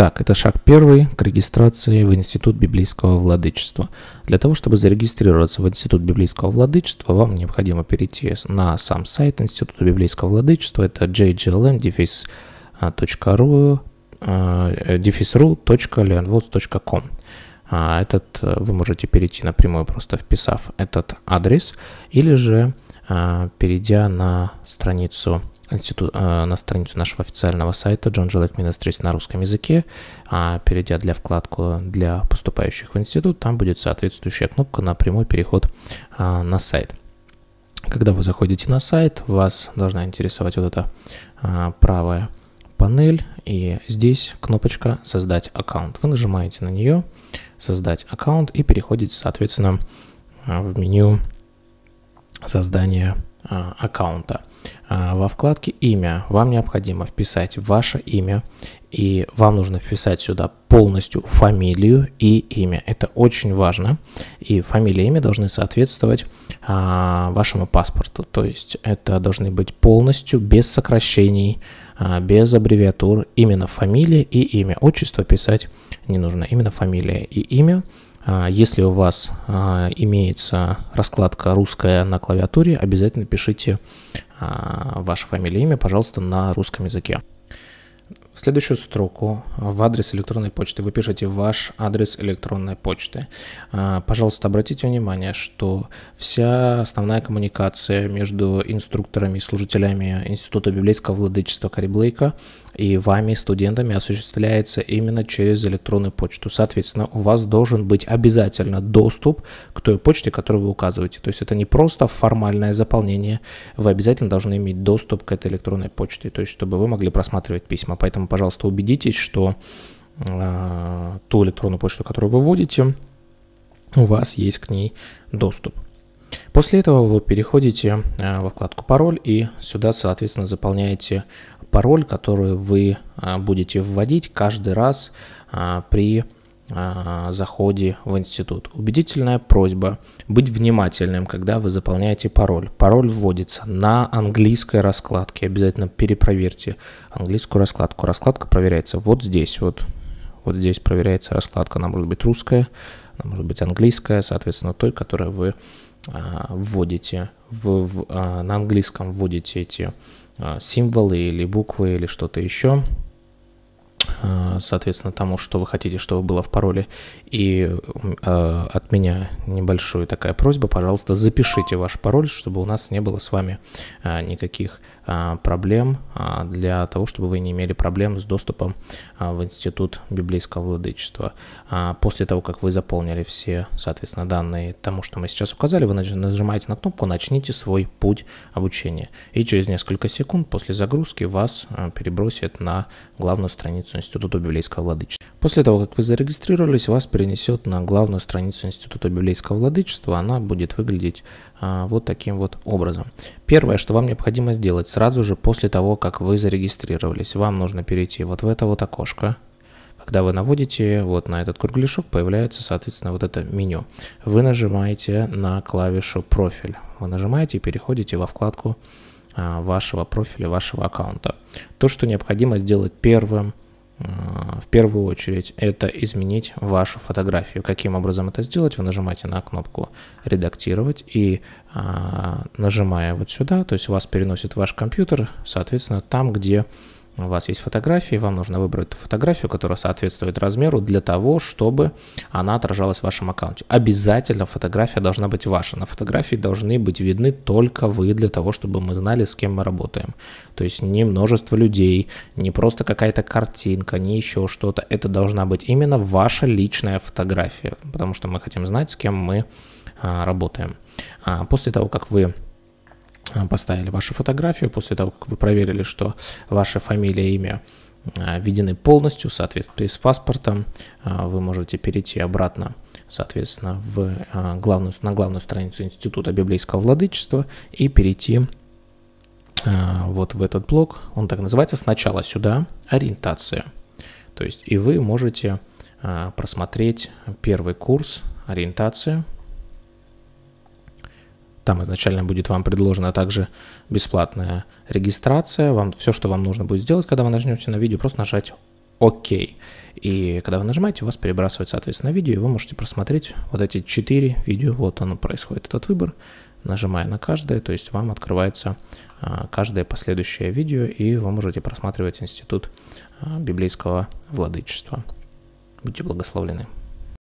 Так, это шаг первый к регистрации в Институт библейского владычества. Для того, чтобы зарегистрироваться в Институт библейского владычества, вам необходимо перейти на сам сайт Института библейского владычества. Это jglm.ru э, а, этот э, вы можете перейти напрямую, просто вписав этот адрес, или же э, перейдя на страницу институт, э, на страницу нашего официального сайта John Gillette Ministries на русском языке. А перейдя для вкладку для поступающих в институт, там будет соответствующая кнопка на прямой переход а, на сайт. Когда вы заходите на сайт, вас должна интересовать вот эта а, правая панель, и здесь кнопочка «Создать аккаунт». Вы нажимаете на нее «Создать аккаунт» и переходите, соответственно, в меню создания а, аккаунта. А, во вкладке «Имя» вам необходимо вписать ваше имя, и вам нужно вписать сюда полностью фамилию и имя. Это очень важно, и фамилия и имя должны соответствовать а, вашему паспорту, то есть это должны быть полностью без сокращений, а, без аббревиатур, именно фамилия и имя. Отчество писать не нужно, именно фамилия и имя – а, если у вас а, имеется раскладка русская на клавиатуре, обязательно пишите а, ваше фамилия, имя, пожалуйста, на русском языке. В следующую строку а, в адрес электронной почты вы пишете ваш адрес электронной почты. А, пожалуйста, обратите внимание, что вся основная коммуникация между инструкторами и служителями Института библейского владычества Кариблейка и вами, студентами, осуществляется именно через электронную почту. Соответственно, у вас должен быть обязательно доступ к той почте, которую вы указываете. То есть это не просто формальное заполнение, вы обязательно должны иметь доступ к этой электронной почте, то есть чтобы вы могли просматривать письма. Поэтому Поэтому, пожалуйста, убедитесь, что а, ту электронную почту, которую вы вводите, у вас есть к ней доступ. После этого вы переходите а, во вкладку «Пароль» и сюда, соответственно, заполняете пароль, который вы а, будете вводить каждый раз при а, заходе в институт. Убедительная просьба быть внимательным, когда вы заполняете пароль. Пароль вводится на английской раскладке. Обязательно перепроверьте английскую раскладку. Раскладка проверяется вот здесь. Вот, вот здесь проверяется раскладка. Она может быть русская, она может быть английская, соответственно, той, которую вы а, вводите. В, в, а, на английском вводите эти а, символы или буквы или что-то еще. Э, соответственно, тому, что вы хотите, чтобы было в пароле. И э, от меня небольшая такая просьба, пожалуйста, запишите ваш пароль, чтобы у нас не было с вами э, никаких а, проблем а, для того, чтобы вы не имели проблем с доступом а, в Институт Библейского Владычества. После того, как вы заполнили все, соответственно, данные тому, что мы сейчас указали, вы нажимаете на кнопку «Начните свой путь обучения». И через несколько секунд после загрузки вас перебросит на главную страницу Института Библейского Владычества. После того, как вы зарегистрировались, вас перенесет на главную страницу Института Библейского Владычества. Она будет выглядеть а, вот таким вот образом. Первое, что вам необходимо сделать сразу же после того, как вы зарегистрировались, вам нужно перейти вот в это вот окошко. Когда вы наводите вот на этот кругляшок, появляется, соответственно, вот это меню. Вы нажимаете на клавишу «Профиль». Вы нажимаете и переходите во вкладку а, вашего профиля, вашего аккаунта. То, что необходимо сделать первым – Э, в первую очередь это изменить вашу фотографию. Каким образом это сделать? Вы нажимаете на кнопку «Редактировать» и э, нажимая вот сюда, то есть вас переносит ваш компьютер, соответственно, там, где у вас есть фотографии, вам нужно выбрать ту фотографию, которая соответствует размеру для того, чтобы она отражалась в вашем аккаунте. Обязательно фотография должна быть ваша. На фотографии должны быть видны только вы для того, чтобы мы знали, с кем мы работаем. То есть не множество людей, не просто какая-то картинка, не еще что-то. Это должна быть именно ваша личная фотография, потому что мы хотим знать, с кем мы а, работаем. А, после того, как вы Э, поставили вашу фотографию, после того, как вы проверили, что ваша фамилия, имя э, введены полностью в соответствии с паспортом, э, вы можете перейти обратно, соответственно, в главную, на главную страницу Института библейского владычества и перейти вот в этот блок, он так называется, сначала сюда, ориентация. То есть и вы можете просмотреть первый курс ориентация, там изначально будет вам предложена также бесплатная регистрация. Вам все, что вам нужно будет сделать, когда вы нажмете на видео, просто нажать ОК. И когда вы нажимаете, у вас перебрасывает, соответственно, видео, и вы можете просмотреть вот эти 4 видео. Вот оно происходит, этот выбор. Нажимая на каждое, то есть вам открывается а, каждое последующее видео, и вы можете просматривать институт а, библейского владычества. Будьте благословлены.